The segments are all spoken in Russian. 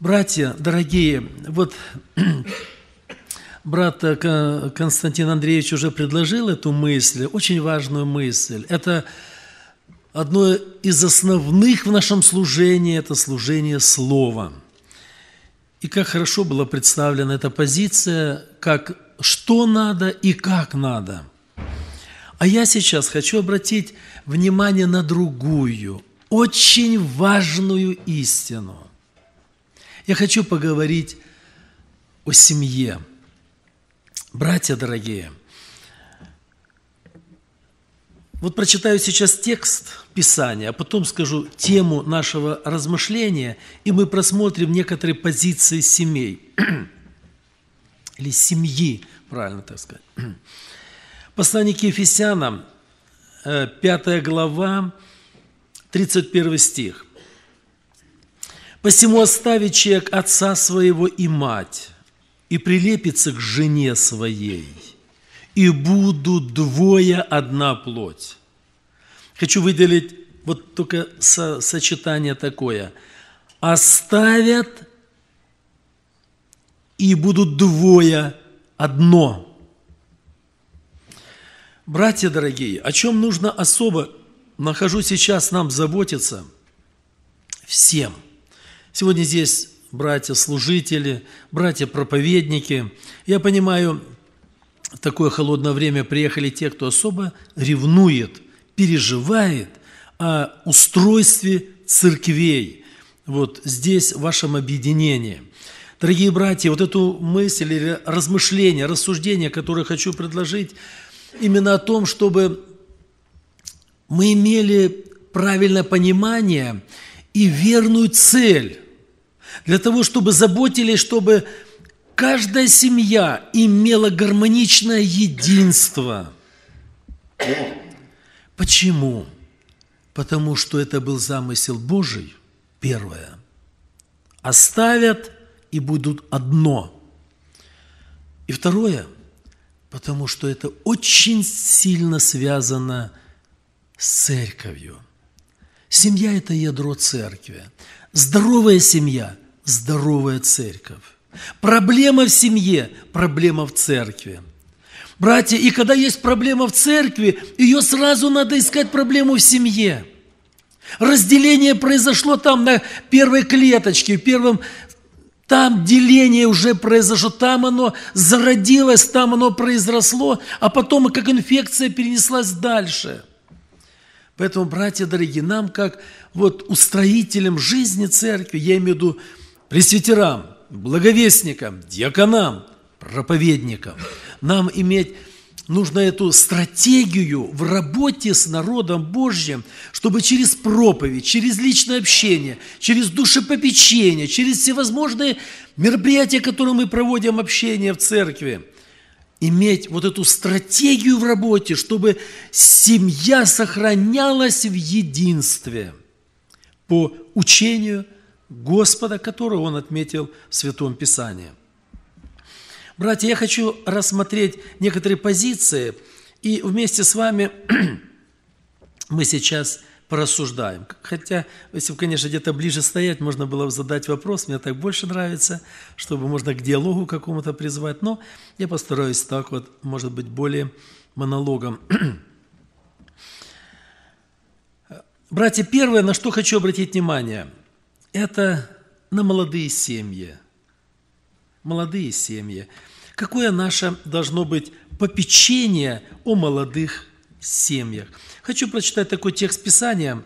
Братья, дорогие, вот брат э, Константин Андреевич уже предложил эту мысль, очень важную мысль. Это одно из основных в нашем служении – это служение Слова. И как хорошо была представлена эта позиция, как что надо и как надо. А я сейчас хочу обратить внимание на другую, очень важную истину. Я хочу поговорить о семье. Братья дорогие, вот прочитаю сейчас текст Писания, а потом скажу тему нашего размышления, и мы просмотрим некоторые позиции семей. Или семьи, правильно так сказать. Послание к Ефесянам, 5 э, глава, 31 стих. Посему оставит человек отца своего и мать, и прилепится к жене своей, и будут двое одна плоть. Хочу выделить вот только со сочетание такое. Оставят и будут двое одно. Братья дорогие, о чем нужно особо, нахожу сейчас нам заботиться всем – Сегодня здесь братья-служители, братья-проповедники. Я понимаю, в такое холодное время приехали те, кто особо ревнует, переживает о устройстве церквей. Вот здесь в вашем объединении. Дорогие братья, вот эту мысль или размышление, рассуждение, которое хочу предложить, именно о том, чтобы мы имели правильное понимание и верную цель для того, чтобы заботились, чтобы каждая семья имела гармоничное единство. Почему? Потому что это был замысел Божий, первое. Оставят и будут одно. И второе, потому что это очень сильно связано с церковью. Семья – это ядро церкви. Здоровая семья здоровая церковь. Проблема в семье, проблема в церкви. Братья, и когда есть проблема в церкви, ее сразу надо искать проблему в семье. Разделение произошло там на первой клеточке, в первом там деление уже произошло, там оно зародилось, там оно произросло, а потом как инфекция перенеслась дальше. Поэтому, братья дорогие, нам как вот устроителям жизни церкви, я имею в виду пресвитерам, благовестникам, диаконам, проповедникам. Нам иметь нужно эту стратегию в работе с народом Божьим, чтобы через проповедь, через личное общение, через душепопечение, через всевозможные мероприятия, которые мы проводим, общение в церкви, иметь вот эту стратегию в работе, чтобы семья сохранялась в единстве по учению Господа, которого он отметил в Святом Писании. Братья, я хочу рассмотреть некоторые позиции, и вместе с вами мы сейчас порассуждаем. Хотя, если бы, конечно, где-то ближе стоять, можно было бы задать вопрос, мне так больше нравится, чтобы можно к диалогу какому-то призвать, но я постараюсь так вот, может быть, более монологом. Братья, первое, на что хочу обратить внимание – это на молодые семьи. Молодые семьи. Какое наше должно быть попечение о молодых семьях? Хочу прочитать такой текст Писания.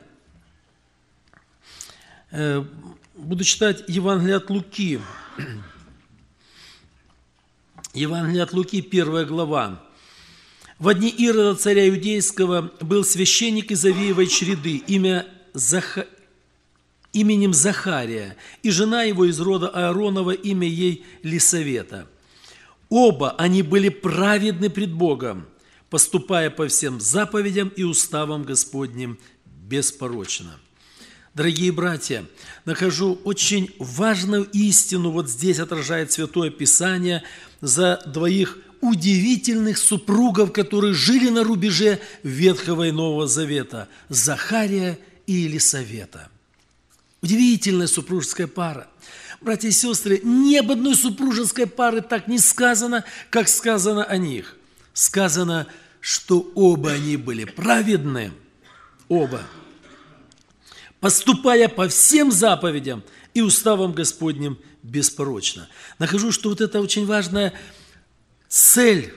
Э, буду читать Евангелие от Луки. Евангелие от Луки, первая глава. В одни Ирода, царя иудейского, был священник из Авиевой череды, имя Заха именем Захария, и жена его из рода Ааронова, имя ей Лисавета. Оба они были праведны пред Богом, поступая по всем заповедям и уставам Господним беспорочно. Дорогие братья, нахожу очень важную истину, вот здесь отражает Святое Писание, за двоих удивительных супругов, которые жили на рубеже Ветхого и Нового Завета – Захария и Елисавета – Удивительная супружеская пара. Братья и сестры, ни об одной супружеской пары так не сказано, как сказано о них. Сказано, что оба они были праведны, оба, поступая по всем заповедям и уставам Господним беспорочно. Нахожу, что вот это очень важная цель,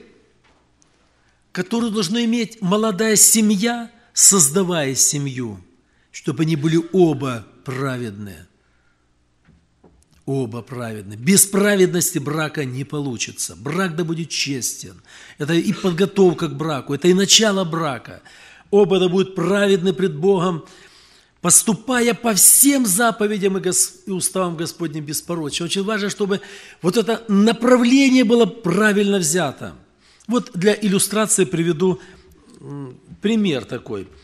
которую должна иметь молодая семья, создавая семью – чтобы они были оба праведные. Оба праведны. Без праведности брака не получится. Брак да будет честен. Это и подготовка к браку, это и начало брака. Оба да будут праведны пред Богом, поступая по всем заповедям и уставам Господним беспорочно. Очень важно, чтобы вот это направление было правильно взято. Вот для иллюстрации приведу пример такой –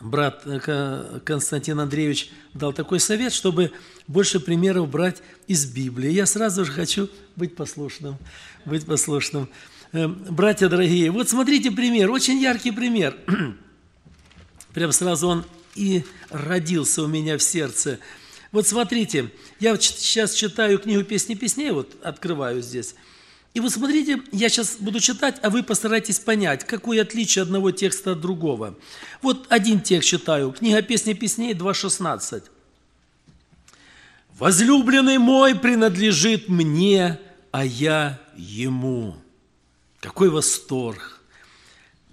брат э, Константин Андреевич дал такой совет, чтобы больше примеров брать из Библии. Я сразу же хочу быть послушным, быть послушным. Эм, братья дорогие, вот смотрите пример, очень яркий пример. Прям сразу он и родился у меня в сердце. Вот смотрите, я сейчас читаю книгу «Песни песней», вот открываю здесь – и вы смотрите, я сейчас буду читать, а вы постарайтесь понять, какое отличие одного текста от другого. Вот один текст читаю, книга «Песни песней» 2.16. «Возлюбленный мой принадлежит мне, а я ему». Какой восторг!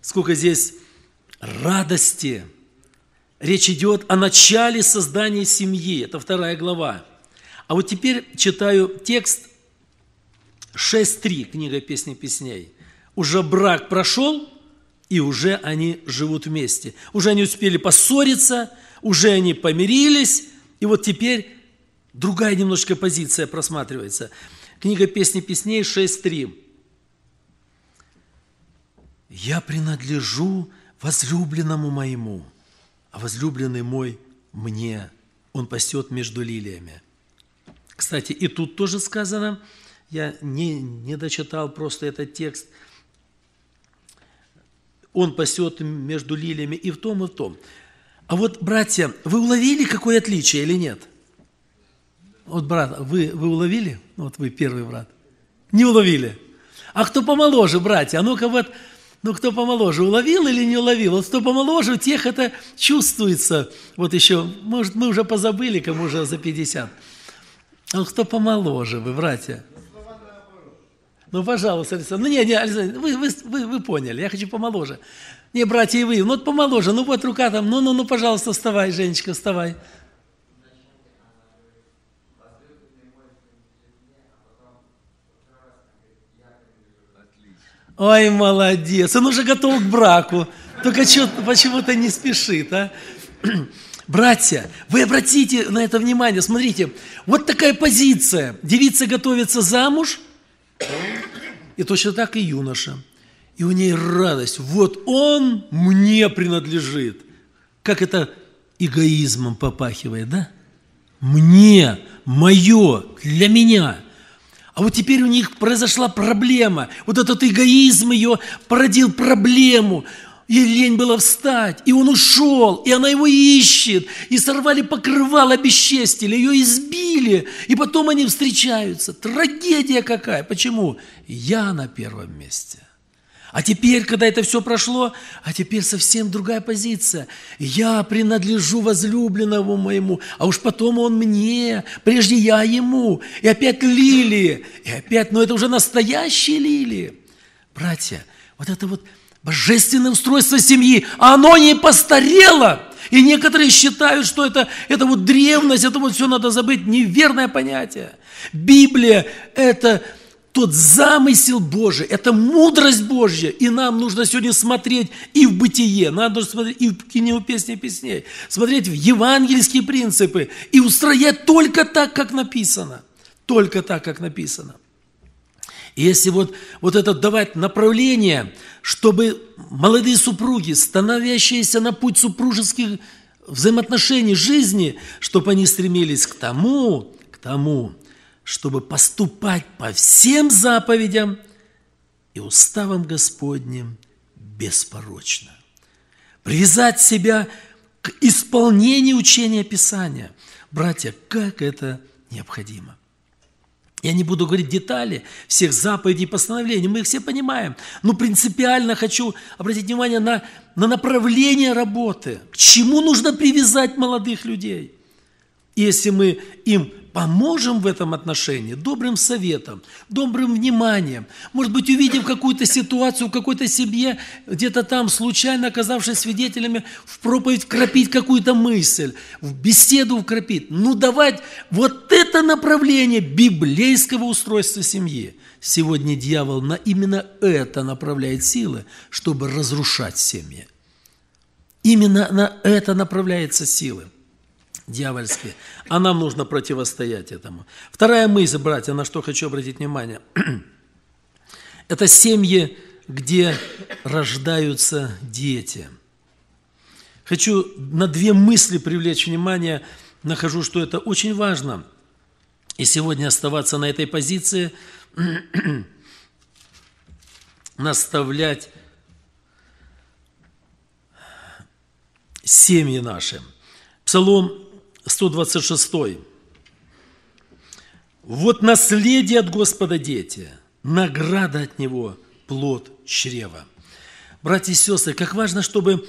Сколько здесь радости! Речь идет о начале создания семьи, это вторая глава. А вот теперь читаю текст 6.3, книга «Песни песней». Уже брак прошел, и уже они живут вместе. Уже они успели поссориться, уже они помирились, и вот теперь другая немножечко позиция просматривается. Книга «Песни песней» 6.3. «Я принадлежу возлюбленному моему, а возлюбленный мой мне, он пасет между лилиями». Кстати, и тут тоже сказано – я не, не дочитал просто этот текст. Он пасет между лилиями и в том, и в том. А вот, братья, вы уловили, какое отличие или нет? Вот, брат, вы, вы уловили? Вот вы первый брат. Не уловили. А кто помоложе, братья? А ну-ка вот, ну кто помоложе, уловил или не уловил? Вот кто помоложе, у тех это чувствуется. Вот еще, может, мы уже позабыли, кому уже за 50. А вот кто помоложе вы, братья? Ну, пожалуйста, Александр. Ну, не, не, Александр, вы, вы, вы, вы поняли, я хочу помоложе. Не, братья, и вы, ну, вот помоложе, ну, вот рука там, ну, ну, ну, пожалуйста, вставай, Женечка, вставай. Ой, молодец, он уже готов к браку, только что почему-то не спешит, а? Братья, вы обратите на это внимание, смотрите, вот такая позиция, девица готовится замуж – и точно так и юноша. И у ней радость. Вот он мне принадлежит. Как это эгоизмом попахивает, да? Мне, мое, для меня. А вот теперь у них произошла проблема. Вот этот эгоизм ее породил проблему. И лень было встать, и он ушел, и она его ищет, и сорвали покрывало бесчестили, ее избили, и потом они встречаются. Трагедия какая! Почему? Я на первом месте. А теперь, когда это все прошло, а теперь совсем другая позиция. Я принадлежу возлюбленному моему, а уж потом он мне, прежде я ему. И опять Лили, и опять, но это уже настоящие Лили. Братья, вот это вот Божественное устройство семьи, оно не постарело. И некоторые считают, что это, это вот древность, это вот все надо забыть. Неверное понятие. Библия – это тот замысел Божий, это мудрость Божья. И нам нужно сегодня смотреть и в бытие, надо смотреть и в книгу песни песней, смотреть в евангельские принципы и устроять только так, как написано. Только так, как написано. И если вот, вот это давать направление, чтобы молодые супруги, становящиеся на путь супружеских взаимоотношений жизни, чтобы они стремились к тому, к тому, чтобы поступать по всем заповедям и уставам Господним беспорочно. Привязать себя к исполнению учения Писания. Братья, как это необходимо – я не буду говорить детали всех заповедей и постановлений, мы их все понимаем. Но принципиально хочу обратить внимание на, на направление работы. К чему нужно привязать молодых людей? Если мы им поможем в этом отношении добрым советом, добрым вниманием. Может быть, увидим какую-то ситуацию в какой-то семье, где-то там, случайно оказавшись свидетелями, в проповедь кропить какую-то мысль, в беседу вкропить. Ну, давать вот это направление библейского устройства семьи. Сегодня дьявол на именно это направляет силы, чтобы разрушать семьи. Именно на это направляются силы дьявольски. А нам нужно противостоять этому. Вторая мысль, братья, на что хочу обратить внимание. Это семьи, где рождаются дети. Хочу на две мысли привлечь внимание. Нахожу, что это очень важно. И сегодня оставаться на этой позиции, наставлять семьи наши. Псалом 126. Вот наследие от Господа дети, награда от Него – плод чрева. Братья и сестры, как важно, чтобы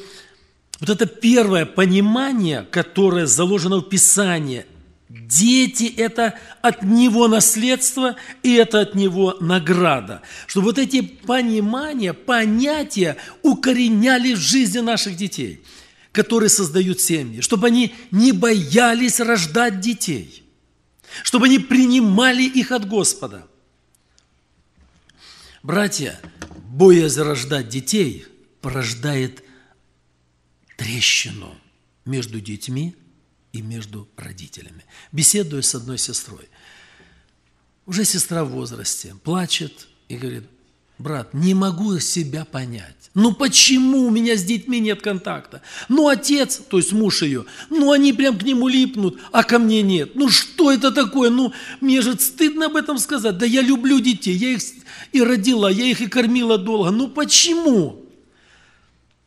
вот это первое понимание, которое заложено в Писании, дети – это от Него наследство и это от Него награда. Чтобы вот эти понимания, понятия укоренялись в жизни наших детей – которые создают семьи, чтобы они не боялись рождать детей, чтобы они принимали их от Господа. Братья, боясь рождать детей порождает трещину между детьми и между родителями. Беседую с одной сестрой. Уже сестра в возрасте плачет и говорит, брат, не могу себя понять. Ну почему у меня с детьми нет контакта? Ну отец, то есть муж ее, ну они прям к нему липнут, а ко мне нет. Ну что это такое? Ну мне же стыдно об этом сказать. Да я люблю детей, я их и родила, я их и кормила долго. Ну почему?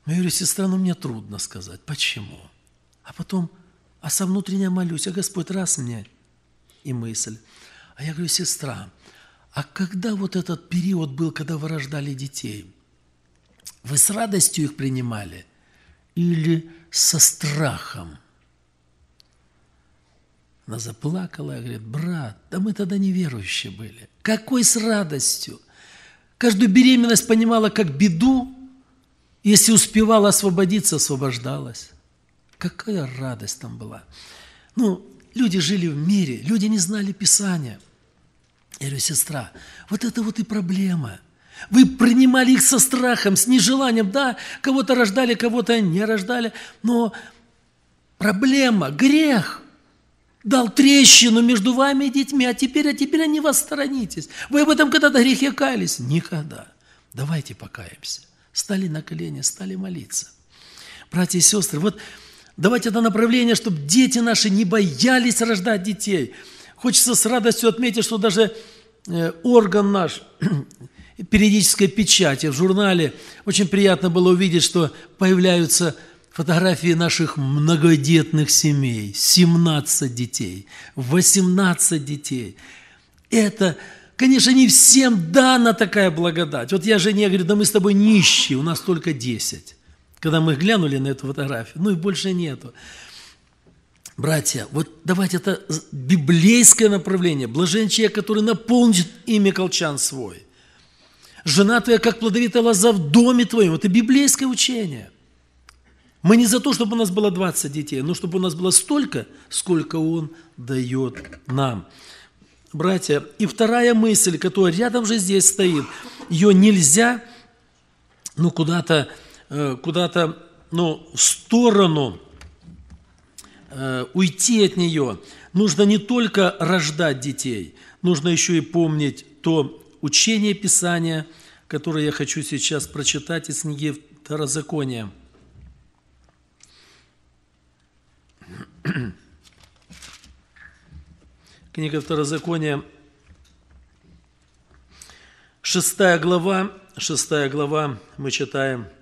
Я говорю, сестра, ну мне трудно сказать, почему? А потом, а со внутренне молюсь, а Господь раз мне и мысль. А я говорю, сестра, а когда вот этот период был, когда вы рождали детей – вы с радостью их принимали или со страхом? Она заплакала и говорит, брат, да мы тогда неверующие были. Какой с радостью? Каждую беременность понимала как беду, если успевала освободиться, освобождалась. Какая радость там была. Ну, люди жили в мире, люди не знали Писания. Я говорю, сестра, вот это вот и проблема – вы принимали их со страхом, с нежеланием. Да, кого-то рождали, кого-то не рождали. Но проблема, грех дал трещину между вами и детьми, а теперь, а теперь они вас сторонитесь. Вы об этом когда-то грехе каялись? Никогда. Давайте покаемся. Стали на колени, стали молиться. Братья и сестры, вот давайте это направление, чтобы дети наши не боялись рождать детей. Хочется с радостью отметить, что даже э, орган наш периодической печати, в журнале. Очень приятно было увидеть, что появляются фотографии наших многодетных семей. 17 детей, 18 детей. Это, конечно, не всем дана такая благодать. Вот я жене говорю, да мы с тобой нищие, у нас только 10. Когда мы глянули на эту фотографию, ну и больше нету. Братья, вот давайте это библейское направление, блажен человек, который наполнит имя колчан свой жена твоя, как плодовитая лоза в доме твоем. Это библейское учение. Мы не за то, чтобы у нас было 20 детей, но чтобы у нас было столько, сколько Он дает нам. Братья, и вторая мысль, которая рядом же здесь стоит, ее нельзя, ну, куда-то, э, куда-то, ну, в сторону э, уйти от нее. Нужно не только рождать детей, нужно еще и помнить то, учение Писания, которое я хочу сейчас прочитать из книги Второзакония. Книга Второзакония, 6 глава, 6 глава, мы читаем –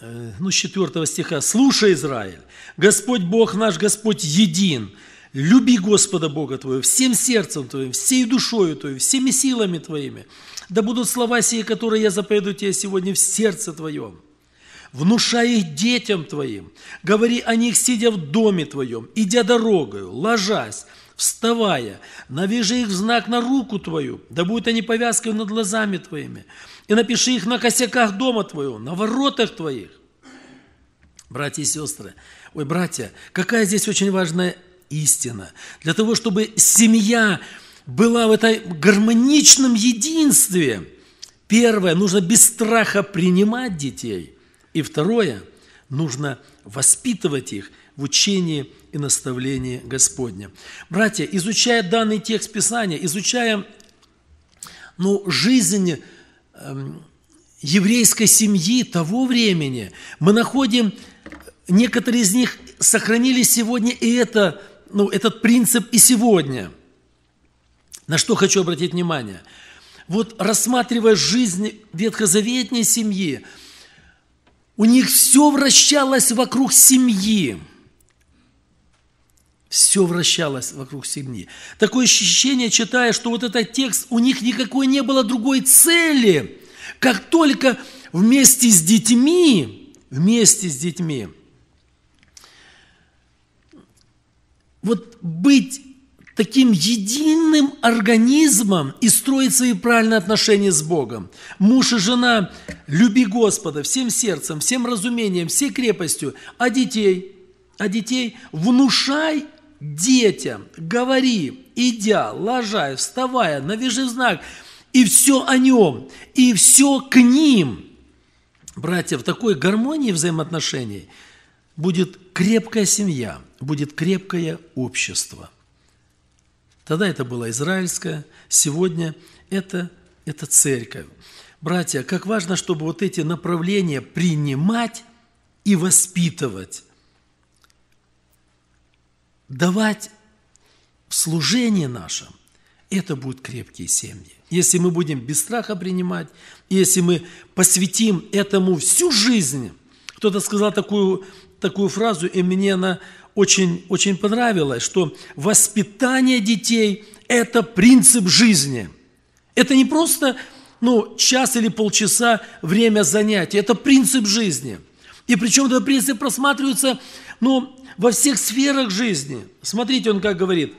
Э, ну, с 4 стиха. «Слушай, Израиль, Господь Бог наш, Господь един, люби Господа Бога Твоего всем сердцем Твоим, всей душою Твоей, всеми силами Твоими. Да будут слова сии, которые я заповедую Тебе сегодня в сердце Твоем. Внушай их детям Твоим, говори о них, сидя в доме Твоем, идя дорогою, ложась, вставая, навяжи их в знак на руку Твою, да будут они повязкой над глазами Твоими» и напиши их на косяках дома твоего, на воротах твоих. Братья и сестры, ой, братья, какая здесь очень важная истина. Для того, чтобы семья была в этой гармоничном единстве, первое, нужно без страха принимать детей. И второе, нужно воспитывать их в учении и наставлении Господня. Братья, изучая данный текст Писания, изучая ну, жизнь Эм, еврейской семьи того времени, мы находим, некоторые из них сохранили сегодня и это, ну, этот принцип и сегодня. На что хочу обратить внимание. Вот рассматривая жизнь ветхозаветной семьи, у них все вращалось вокруг семьи – все вращалось вокруг семьи. Такое ощущение, читая, что вот этот текст, у них никакой не было другой цели, как только вместе с детьми, вместе с детьми, вот быть таким единым организмом и строить свои правильные отношения с Богом. Муж и жена, люби Господа всем сердцем, всем разумением, всей крепостью, а детей, а детей внушай детям говори, идя, ложая, вставая, навяжи знак, и все о нем, и все к ним. Братья, в такой гармонии взаимоотношений будет крепкая семья, будет крепкое общество. Тогда это было израильское, сегодня это, это церковь. Братья, как важно, чтобы вот эти направления принимать и воспитывать давать служение служении это будут крепкие семьи. Если мы будем без страха принимать, если мы посвятим этому всю жизнь. Кто-то сказал такую, такую фразу, и мне она очень, очень понравилась, что воспитание детей – это принцип жизни. Это не просто ну, час или полчаса время занятий, это принцип жизни – и причем этот принцип просматривается ну, во всех сферах жизни. Смотрите, он как говорит.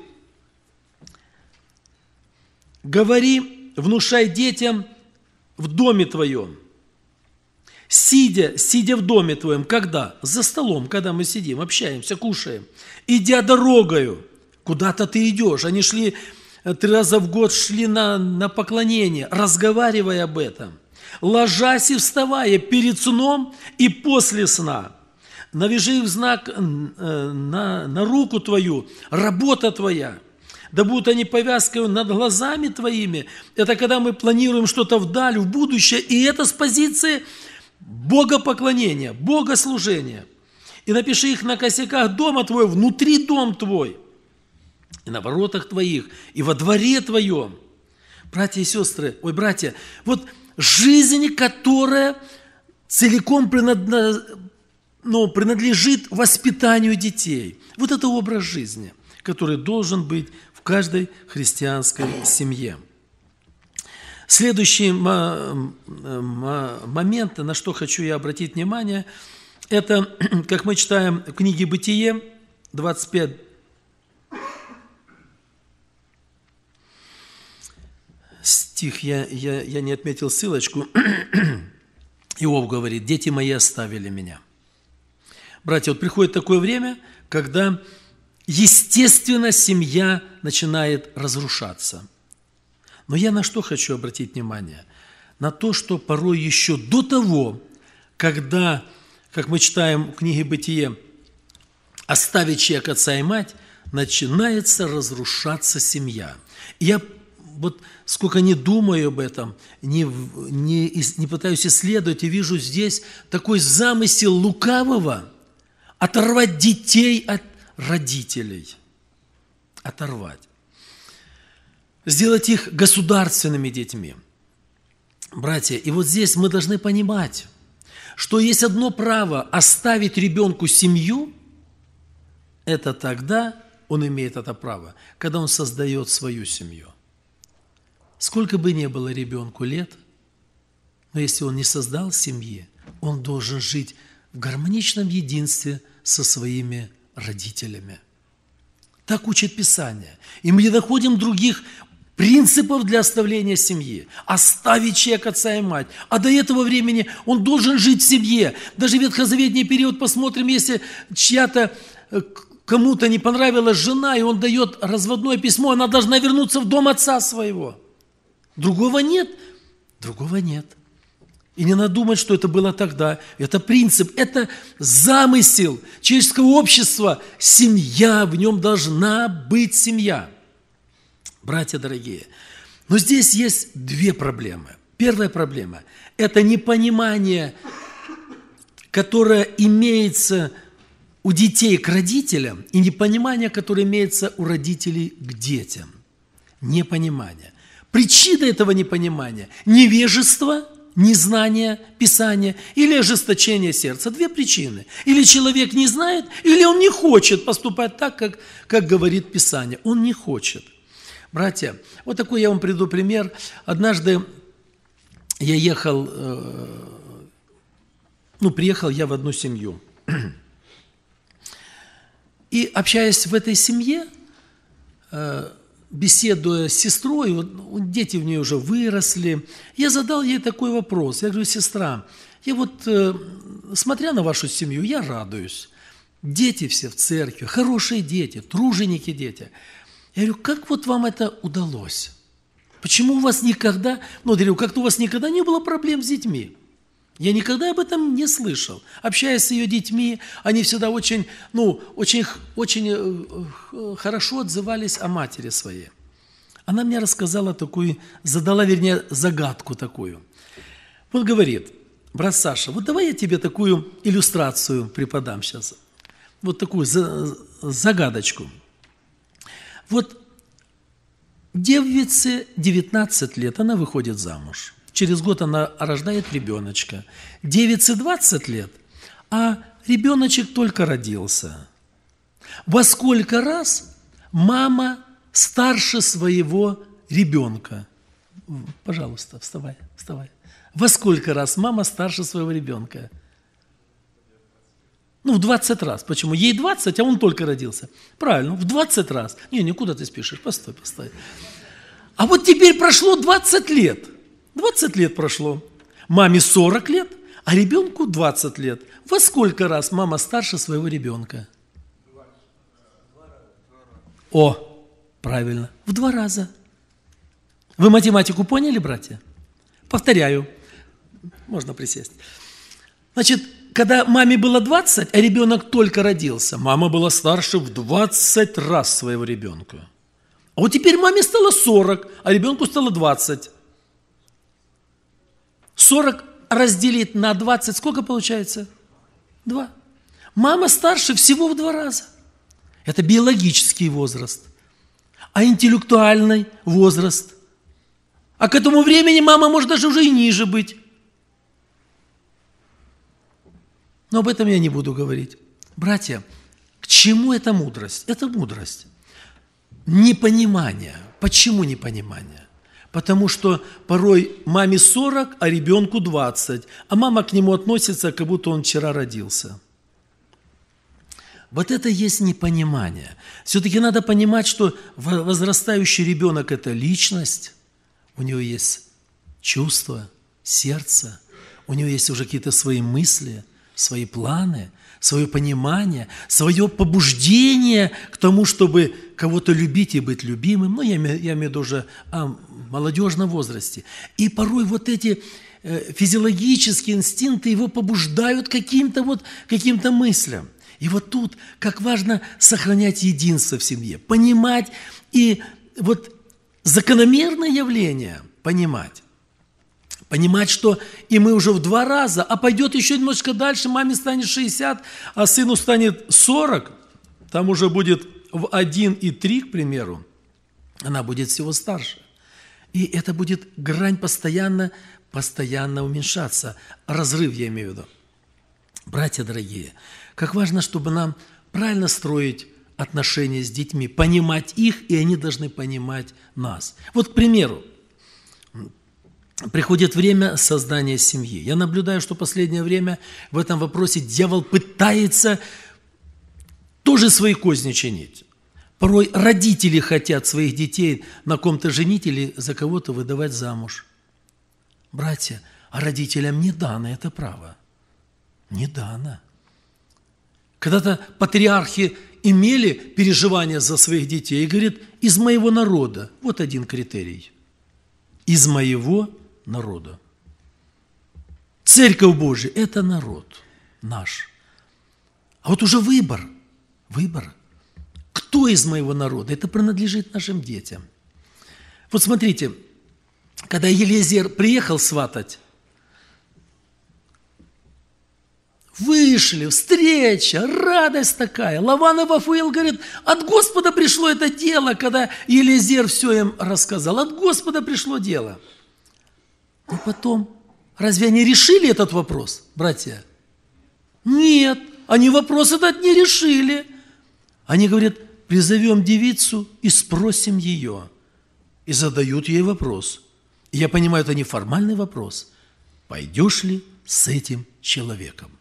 «Говори, внушай детям в доме твоем». Сидя, сидя в доме твоем, когда? За столом, когда мы сидим, общаемся, кушаем. Идя дорогою, куда-то ты идешь. Они шли э, три раза в год, шли на, на поклонение, разговаривая об этом – ложась и вставая перед сном и после сна. Навяжи в знак э, на, на руку твою, работа твоя. Да будут они повязкой над глазами твоими. Это когда мы планируем что-то вдаль, в будущее, и это с позиции богопоклонения, богослужения. И напиши их на косяках дома твоего, внутри дом твой, и на воротах твоих, и во дворе твоем. Братья и сестры, ой, братья, вот Жизнь, которая целиком ну, принадлежит воспитанию детей. Вот это образ жизни, который должен быть в каждой христианской семье. Следующий момент, на что хочу я обратить внимание, это, как мы читаем в книге «Бытие», 25 стих, я, я, я не отметил ссылочку. Иов говорит, дети мои оставили меня. Братья, вот приходит такое время, когда, естественно, семья начинает разрушаться. Но я на что хочу обратить внимание? На то, что порой еще до того, когда, как мы читаем в книге «Бытие», оставить человек отца и мать, начинается разрушаться семья. Я вот сколько не думаю об этом, не, не, не пытаюсь исследовать, и вижу здесь такой замысел лукавого оторвать детей от родителей. Оторвать. Сделать их государственными детьми. Братья, и вот здесь мы должны понимать, что есть одно право оставить ребенку семью, это тогда он имеет это право, когда он создает свою семью. Сколько бы ни было ребенку лет, но если он не создал семьи, он должен жить в гармоничном единстве со своими родителями. Так учит Писание. И мы не находим других принципов для оставления семьи. Оставить человек отца и мать. А до этого времени он должен жить в семье. Даже ветхозаветний период посмотрим, если чья-то э, кому-то не понравилась жена, и он дает разводное письмо, она должна вернуться в дом отца своего. Другого нет. Другого нет. И не надумать, что это было тогда. Это принцип, это замысел человеческого общества. Семья, в нем должна быть семья. Братья дорогие, но здесь есть две проблемы. Первая проблема – это непонимание, которое имеется у детей к родителям, и непонимание, которое имеется у родителей к детям. Непонимание. Причина этого непонимания – невежество, незнание Писания или ожесточение сердца. Две причины. Или человек не знает, или он не хочет поступать так, как, как говорит Писание. Он не хочет. Братья, вот такой я вам приду пример. Однажды я ехал, э, ну, приехал я в одну семью. И общаясь в этой семье, э, беседуя с сестрой, ну, вот, дети в ней уже выросли, я задал ей такой вопрос. Я говорю, сестра, я вот, э, смотря на вашу семью, я радуюсь. Дети все в церкви, хорошие дети, труженики дети. Я говорю, как вот вам это удалось? Почему у вас никогда, ну, я говорю, как-то у вас никогда не было проблем с детьми? Я никогда об этом не слышал. Общаясь с ее детьми, они всегда очень, ну, очень, очень э, э, хорошо отзывались о матери своей. Она мне рассказала такую, задала, вернее, загадку такую. Вот говорит, брат Саша, вот давай я тебе такую иллюстрацию преподам сейчас. Вот такую загадочку. Вот девице 19 лет, она выходит замуж – через год она рождает ребеночка. Девице 20 лет, а ребеночек только родился. Во сколько раз мама старше своего ребенка? Пожалуйста, вставай, вставай. Во сколько раз мама старше своего ребенка? Ну, в 20 раз. Почему? Ей 20, а он только родился. Правильно, в 20 раз. Не, никуда ты спешишь, постой, постой. А вот теперь прошло 20 лет – 20 лет прошло, маме 40 лет, а ребенку 20 лет. Во сколько раз мама старше своего ребенка? О, правильно, в два раза. Вы математику поняли, братья? Повторяю, можно присесть. Значит, когда маме было 20, а ребенок только родился, мама была старше в 20 раз своего ребенка. А вот теперь маме стало 40, а ребенку стало 20. 40 разделить на 20, сколько получается? Два. Мама старше всего в два раза. Это биологический возраст. А интеллектуальный возраст. А к этому времени мама может даже уже и ниже быть. Но об этом я не буду говорить. Братья, к чему эта мудрость? Это мудрость. Непонимание. Почему непонимание? Потому что порой маме 40, а ребенку 20, а мама к нему относится, как будто он вчера родился. Вот это есть непонимание. Все-таки надо понимать, что возрастающий ребенок – это личность, у него есть чувство, сердце, у него есть уже какие-то свои мысли, свои планы, свое понимание, свое побуждение к тому, чтобы кого-то любить и быть любимым. Ну, я, я имею в виду уже а, молодежном возрасте. И порой вот эти э, физиологические инстинкты его побуждают каким-то вот, каким-то мыслям. И вот тут как важно сохранять единство в семье, понимать и вот закономерное явление понимать. Понимать, что и мы уже в два раза, а пойдет еще немножко дальше, маме станет 60, а сыну станет 40, там уже будет в и 1,3, к примеру, она будет всего старше. И это будет грань постоянно, постоянно уменьшаться. Разрыв, я имею в виду. Братья дорогие, как важно, чтобы нам правильно строить отношения с детьми, понимать их, и они должны понимать нас. Вот, к примеру, приходит время создания семьи. Я наблюдаю, что последнее время в этом вопросе дьявол пытается тоже свои козни чинить. Порой родители хотят своих детей на ком-то женить или за кого-то выдавать замуж. Братья, а родителям не дано это право. Не дано. Когда-то патриархи имели переживания за своих детей и говорят: из моего народа. Вот один критерий. Из моего народа. Церковь Божия – это народ наш. А вот уже выбор. Выбор – кто из моего народа? Это принадлежит нашим детям. Вот смотрите, когда Елизер приехал сватать, Вышли, встреча, радость такая. Лаванов Афуил говорит, от Господа пришло это дело, когда Елизер все им рассказал. От Господа пришло дело. И потом, разве они решили этот вопрос, братья? Нет, они вопрос этот не решили. Они говорят, призовем девицу и спросим ее. И задают ей вопрос. И я понимаю, это не формальный вопрос. Пойдешь ли с этим человеком?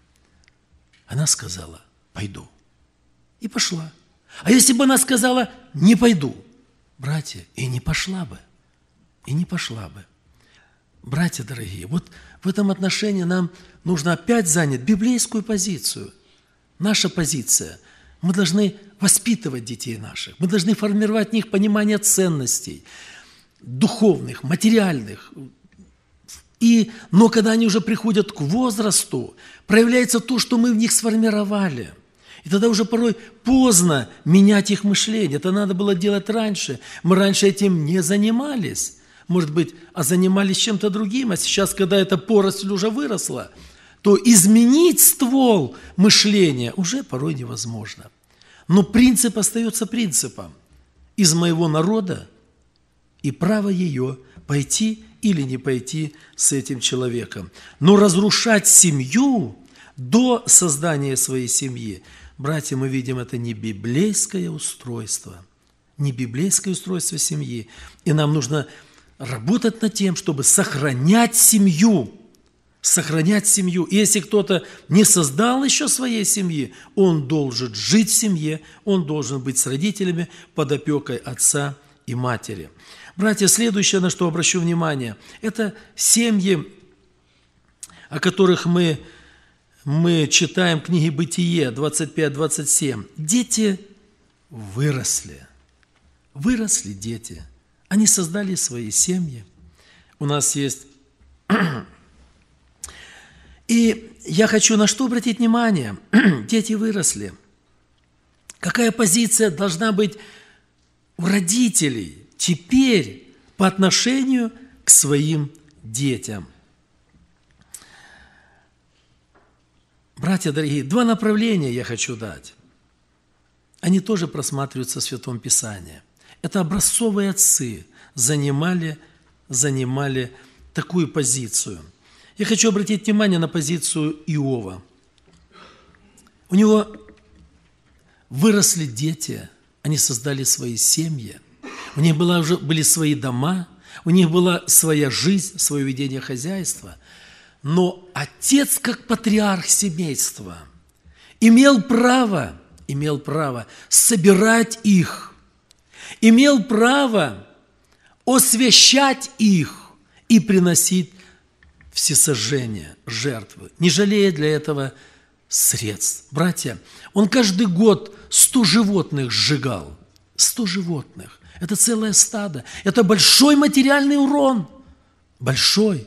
Она сказала, пойду. И пошла. А если бы она сказала, не пойду, братья, и не пошла бы. И не пошла бы. Братья дорогие, вот в этом отношении нам нужно опять занять библейскую позицию. Наша позиция – мы должны воспитывать детей наших, мы должны формировать в них понимание ценностей духовных, материальных. И, но когда они уже приходят к возрасту, проявляется то, что мы в них сформировали – и тогда уже порой поздно менять их мышление. Это надо было делать раньше. Мы раньше этим не занимались. Может быть, а занимались чем-то другим. А сейчас, когда эта поросль уже выросла, то изменить ствол мышления уже порой невозможно. Но принцип остается принципом. Из моего народа и право ее пойти или не пойти с этим человеком. Но разрушать семью до создания своей семьи, братья, мы видим, это не библейское устройство, не библейское устройство семьи. И нам нужно работать над тем, чтобы сохранять семью – сохранять семью. И если кто-то не создал еще своей семьи, он должен жить в семье, он должен быть с родителями под опекой отца и матери. Братья, следующее, на что обращу внимание, это семьи, о которых мы, мы читаем книги «Бытие» 25-27. Дети выросли. Выросли дети. Они создали свои семьи. У нас есть и я хочу на что обратить внимание. Дети выросли. Какая позиция должна быть у родителей теперь по отношению к своим детям? Братья дорогие, два направления я хочу дать. Они тоже просматриваются в Святом Писании. Это образцовые отцы занимали, занимали такую позицию – я хочу обратить внимание на позицию Иова. У него выросли дети, они создали свои семьи, у них была уже, были свои дома, у них была своя жизнь, свое ведение хозяйства. Но отец, как патриарх семейства, имел право, имел право собирать их, имел право освящать их и приносить всесожжения, жертвы, не жалея для этого средств. Братья, он каждый год сто животных сжигал. сто животных. Это целое стадо. Это большой материальный урон. Большой.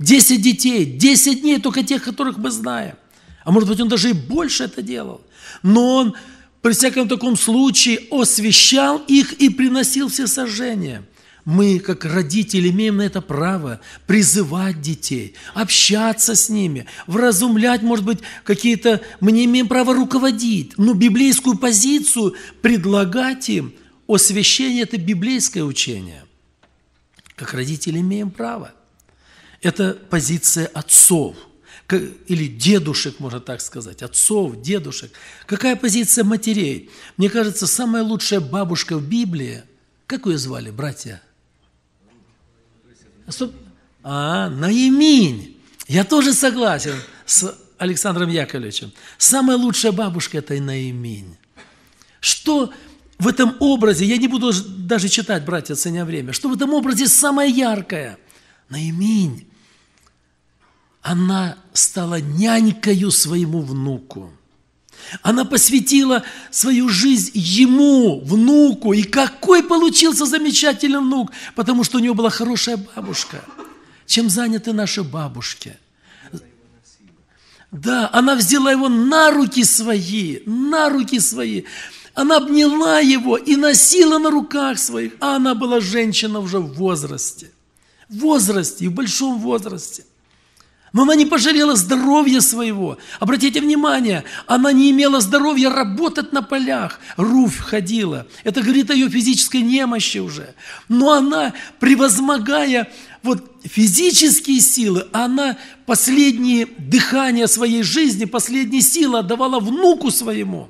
Десять детей, десять дней только тех, которых мы знаем. А может быть, он даже и больше это делал. Но он при всяком таком случае освещал их и приносил все сожжения – мы, как родители, имеем на это право призывать детей, общаться с ними, вразумлять, может быть, какие-то... Мы не имеем права руководить, но библейскую позицию предлагать им. Освящение – это библейское учение. Как родители имеем право. Это позиция отцов – или дедушек, можно так сказать, отцов, дедушек. Какая позиция матерей? Мне кажется, самая лучшая бабушка в Библии, как ее звали, братья? Стоп. А, наимень. Я тоже согласен с Александром Яковлевичем. Самая лучшая бабушка – это наимень. Что в этом образе, я не буду даже читать, братья, ценя время, что в этом образе самое яркое? Наимень. Она стала нянькою своему внуку. Она посвятила свою жизнь ему, внуку. И какой получился замечательный внук, потому что у него была хорошая бабушка. Чем заняты наши бабушки? Да, она взяла его на руки свои, на руки свои. Она обняла его и носила на руках своих. А она была женщина уже в возрасте. В возрасте, в большом возрасте. Но она не пожалела здоровья своего. Обратите внимание, она не имела здоровья работать на полях. Руф ходила. Это говорит о ее физической немощи уже. Но она, превозмогая вот физические силы, она последние дыхания своей жизни, последние силы отдавала внуку своему.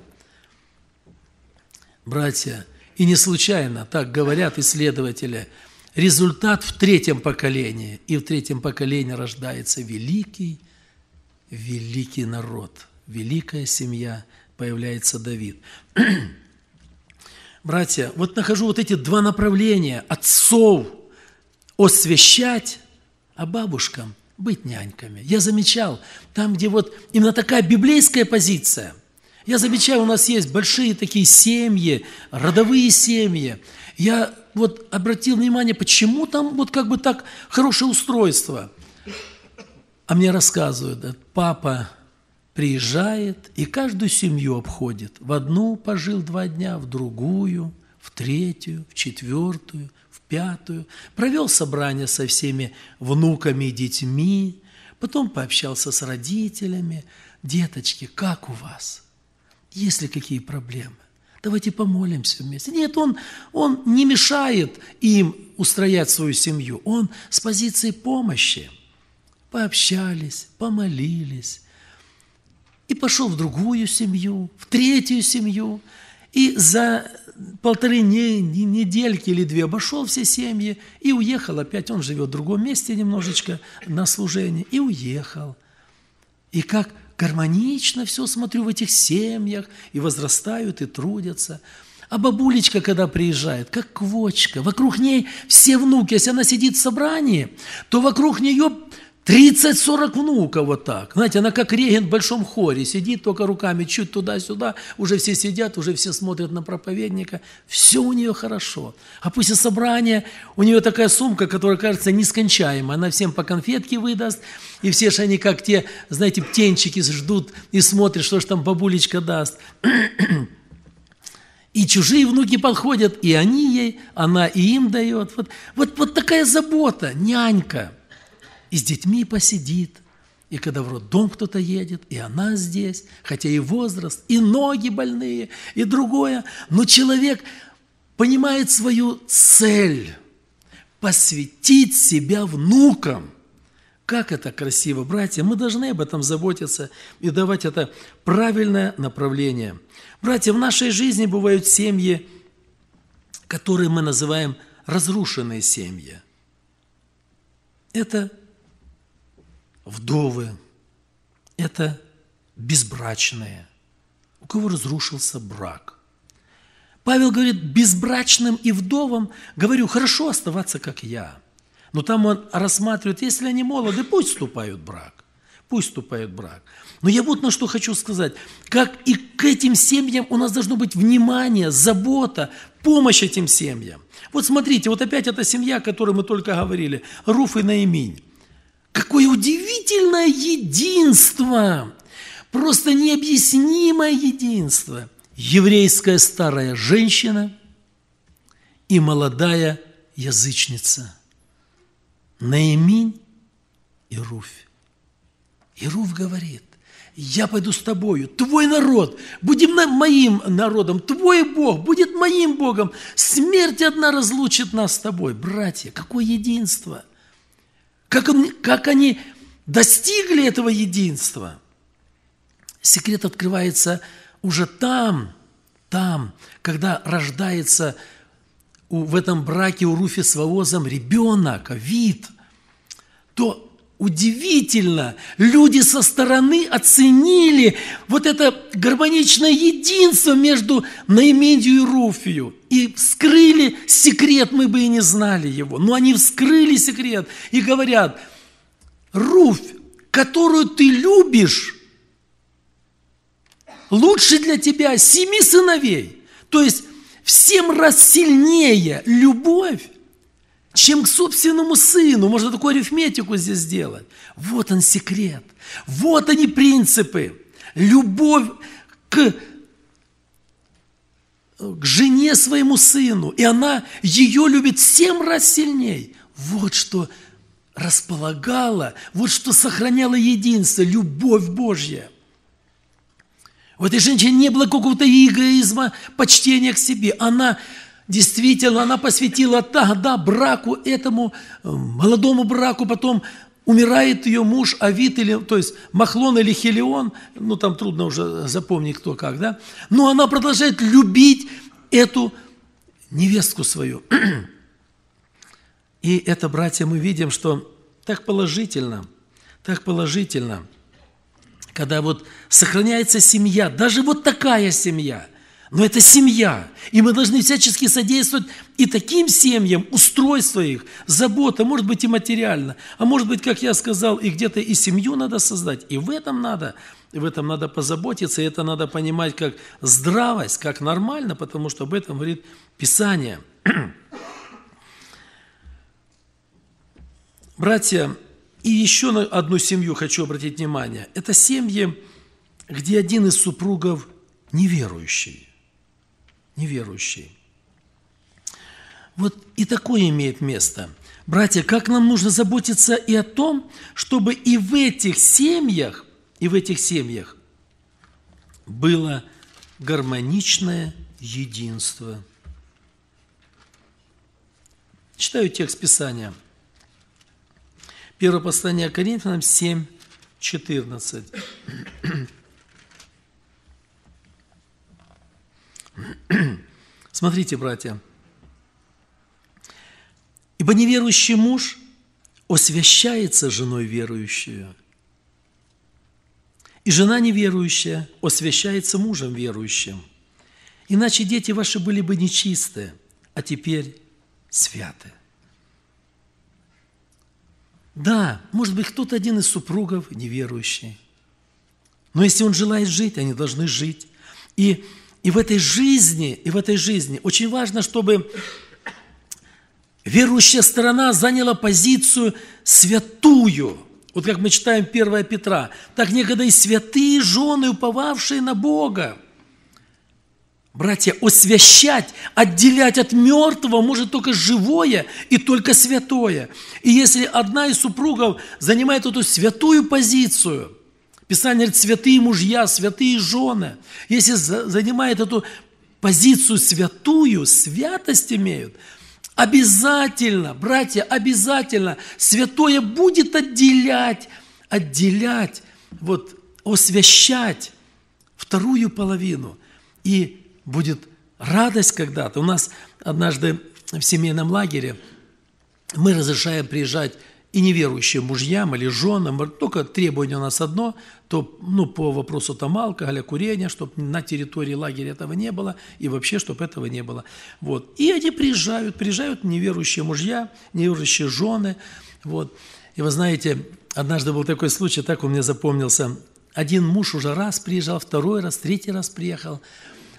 Братья, и не случайно так говорят исследователи – результат в третьем поколении. И в третьем поколении рождается великий, великий народ, великая семья, появляется Давид. Братья, вот нахожу вот эти два направления отцов освящать, а бабушкам быть няньками. Я замечал, там, где вот именно такая библейская позиция, я замечаю, у нас есть большие такие семьи, родовые семьи. Я вот обратил внимание, почему там вот как бы так хорошее устройство. А мне рассказывают, да, папа приезжает и каждую семью обходит. В одну пожил два дня, в другую, в третью, в четвертую, в пятую. Провел собрание со всеми внуками и детьми, потом пообщался с родителями. Деточки, как у вас? Есть ли какие проблемы? давайте помолимся вместе. Нет, он, он не мешает им устроять свою семью. Он с позиции помощи. Пообщались, помолились. И пошел в другую семью, в третью семью. И за полторы недельки или две обошел все семьи и уехал опять. Он живет в другом месте немножечко на служении и уехал. И как гармонично все смотрю в этих семьях, и возрастают, и трудятся. А бабулечка, когда приезжает, как квочка, вокруг ней все внуки. Если она сидит в собрании, то вокруг нее 30-40 внуков вот так. Знаете, она как регент в большом хоре, сидит только руками чуть туда-сюда, уже все сидят, уже все смотрят на проповедника. Все у нее хорошо. А после собрания у нее такая сумка, которая кажется нескончаемой. Она всем по конфетке выдаст, и все же они как те, знаете, птенчики ждут и смотрят, что же там бабулечка даст. И чужие внуки подходят, и они ей, она и им дает. Вот, вот, вот такая забота, нянька – и с детьми посидит, и когда в роддом кто-то едет, и она здесь, хотя и возраст, и ноги больные, и другое, но человек понимает свою цель – посвятить себя внукам. Как это красиво, братья, мы должны об этом заботиться и давать это правильное направление. Братья, в нашей жизни бывают семьи, которые мы называем разрушенные семьи. Это вдовы, это безбрачные, у кого разрушился брак. Павел говорит, безбрачным и вдовам, говорю, хорошо оставаться, как я. Но там он рассматривает, если они молоды, пусть вступают в брак. Пусть вступают в брак. Но я вот на что хочу сказать. Как и к этим семьям у нас должно быть внимание, забота, помощь этим семьям. Вот смотрите, вот опять эта семья, о которой мы только говорили, Руф и Наиминь. Какое удивительное единство! Просто необъяснимое единство. Еврейская старая женщина и молодая язычница. Наиминь и Руфь. И Руф говорит, я пойду с тобою, твой народ, будем моим народом, твой Бог будет моим Богом, смерть одна разлучит нас с тобой. Братья, какое единство! Как, он, как они достигли этого единства? Секрет открывается уже там, там, когда рождается в этом браке у Руфи с Вавозом ребенок, вид, то Удивительно, люди со стороны оценили вот это гармоничное единство между Наимедию и Руфию и вскрыли секрет, мы бы и не знали его, но они вскрыли секрет и говорят, Руфь, которую ты любишь, лучше для тебя семи сыновей, то есть в семь раз сильнее любовь, чем к собственному сыну. Можно такую арифметику здесь сделать. Вот он секрет. Вот они принципы. Любовь к, к жене своему сыну. И она ее любит семь раз сильней. Вот что располагала, вот что сохраняло единство, любовь Божья. У этой женщины не было какого-то эгоизма, почтения к себе. Она Действительно, она посвятила тогда браку этому, э, молодому браку, потом умирает ее муж Авит, или, то есть Махлон или Хелион, ну там трудно уже запомнить кто как, да, но она продолжает любить эту невестку свою. И это, братья, мы видим, что так положительно, так положительно, когда вот сохраняется семья, даже вот такая семья, но это семья, и мы должны всячески содействовать и таким семьям, устройство их, забота, может быть и материально, а может быть, как я сказал, и где-то и семью надо создать, и в этом надо, в этом надо позаботиться, и это надо понимать как здравость, как нормально, потому что об этом говорит Писание. Братья, и еще на одну семью хочу обратить внимание. Это семьи, где один из супругов неверующий неверующие. Вот и такое имеет место. Братья, как нам нужно заботиться и о том, чтобы и в этих семьях, и в этих семьях было гармоничное единство. Читаю текст Писания. Первое послание Коринфянам 7, 14. Смотрите, братья. «Ибо неверующий муж освящается женой верующую, и жена неверующая освящается мужем верующим. Иначе дети ваши были бы нечисты, а теперь святы». Да, может быть, кто-то один из супругов неверующий. Но если он желает жить, они должны жить. И и в этой жизни, и в этой жизни очень важно, чтобы верующая сторона заняла позицию святую. Вот как мы читаем 1 Петра. Так некогда и святые жены, уповавшие на Бога. Братья, освящать, отделять от мертвого может только живое и только святое. И если одна из супругов занимает эту святую позицию – Писание говорит, святые мужья, святые жены. Если занимает эту позицию святую, святость имеют, обязательно, братья, обязательно святое будет отделять, отделять, вот освящать вторую половину. И будет радость когда-то. У нас однажды в семейном лагере мы разрешаем приезжать и неверующим мужьям или женам, только требование у нас одно – то ну, по вопросу там алкоголя, курения, чтобы на территории лагеря этого не было, и вообще, чтобы этого не было. Вот. И они приезжают, приезжают неверующие мужья, неверующие жены. Вот. И вы знаете, однажды был такой случай, так он мне запомнился. Один муж уже раз приезжал, второй раз, третий раз приехал,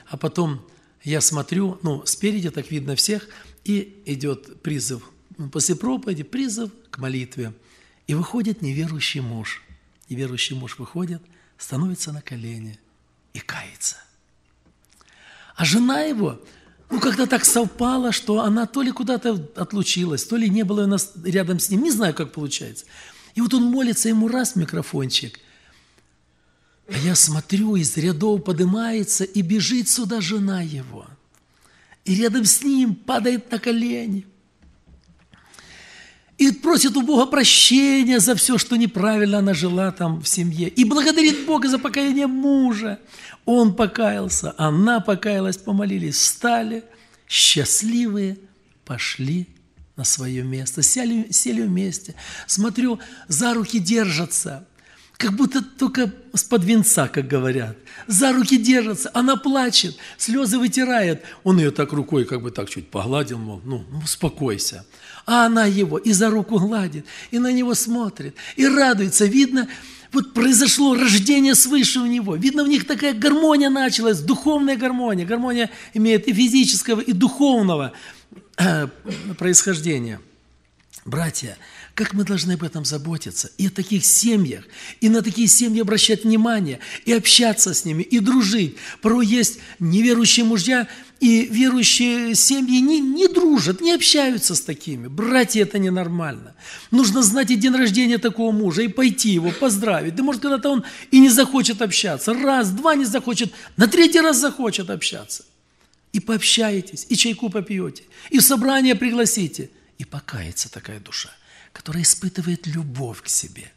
а потом я смотрю, ну, спереди так видно всех, и идет призыв. После проповеди призыв к молитве. И выходит неверующий муж – и верующий муж выходит, становится на колени и кается. А жена его, ну, когда так совпало, что она то ли куда-то отлучилась, то ли не было у нас рядом с ним, не знаю, как получается. И вот он молится, ему раз микрофончик – а я смотрю, из рядов поднимается и бежит сюда жена его. И рядом с ним падает на колени и просит у Бога прощения за все, что неправильно она жила там в семье. И благодарит Бога за покаяние мужа. Он покаялся, она покаялась, помолились, встали, счастливые, пошли на свое место, сели, сели вместе. Смотрю, за руки держатся, как будто только с под как говорят. За руки держатся, она плачет, слезы вытирает. Он ее так рукой как бы так чуть погладил, мол, ну, ну успокойся а она его и за руку гладит, и на него смотрит, и радуется. Видно, вот произошло рождение свыше у него. Видно, в них такая гармония началась, духовная гармония. Гармония имеет и физического, и духовного э, происхождения. Братья, как мы должны об этом заботиться? И о таких семьях, и на такие семьи обращать внимание, и общаться с ними, и дружить. Порой есть неверующие мужья, и верующие семьи не, не дружат, не общаются с такими. Братья, это ненормально. Нужно знать и день рождения такого мужа, и пойти его поздравить. Да может, когда-то он и не захочет общаться. Раз, два не захочет, на третий раз захочет общаться. И пообщаетесь, и чайку попьете, и в собрание пригласите. И покается такая душа который испытывает любовь к себе.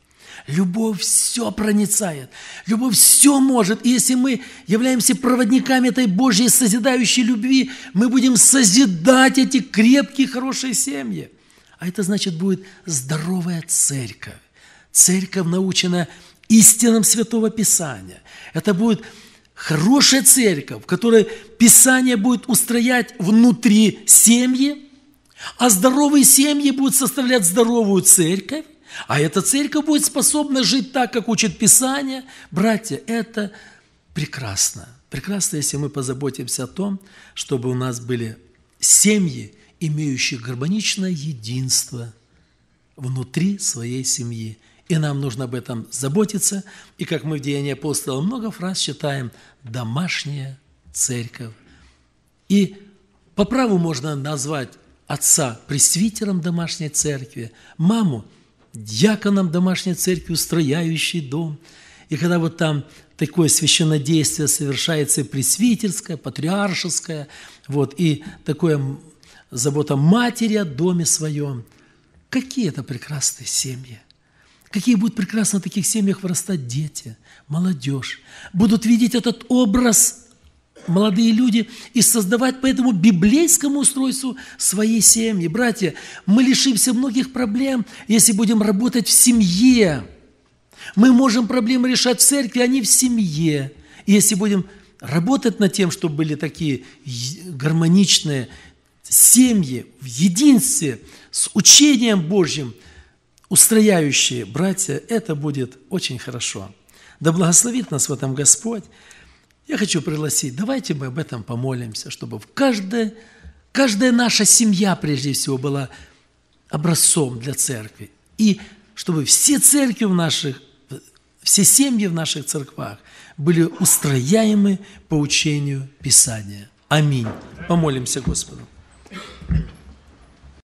Любовь все проницает, любовь все может. И если мы являемся проводниками этой Божьей созидающей любви, мы будем созидать эти крепкие, хорошие семьи. А это значит будет здоровая церковь. Церковь научена истинам Святого Писания. Это будет хорошая церковь, в которой Писание будет устроять внутри семьи, а здоровые семьи будут составлять здоровую церковь, а эта церковь будет способна жить так, как учит Писание. Братья, это прекрасно. Прекрасно, если мы позаботимся о том, чтобы у нас были семьи, имеющие гармоничное единство внутри своей семьи. И нам нужно об этом заботиться. И как мы в Деянии апостола много фраз читаем, домашняя церковь. И по праву можно назвать отца пресвитером домашней церкви, маму дьяконом домашней церкви, устрояющий дом. И когда вот там такое священнодействие совершается пресвитерское, патриаршеское, вот, и такое забота матери о доме своем. Какие это прекрасные семьи! Какие будут прекрасно в таких семьях вырастать дети, молодежь. Будут видеть этот образ молодые люди, и создавать по этому библейскому устройству своей семьи. Братья, мы лишимся многих проблем, если будем работать в семье. Мы можем проблемы решать в церкви, а не в семье. И если будем работать над тем, чтобы были такие гармоничные семьи в единстве с учением Божьим, устрояющие братья, это будет очень хорошо. Да благословит нас в этом Господь. Я хочу пригласить, давайте мы об этом помолимся, чтобы в каждой, каждая наша семья, прежде всего, была образцом для церкви. И чтобы все церкви в наших, все семьи в наших церквах были устрояемы по учению Писания. Аминь. Помолимся Господу.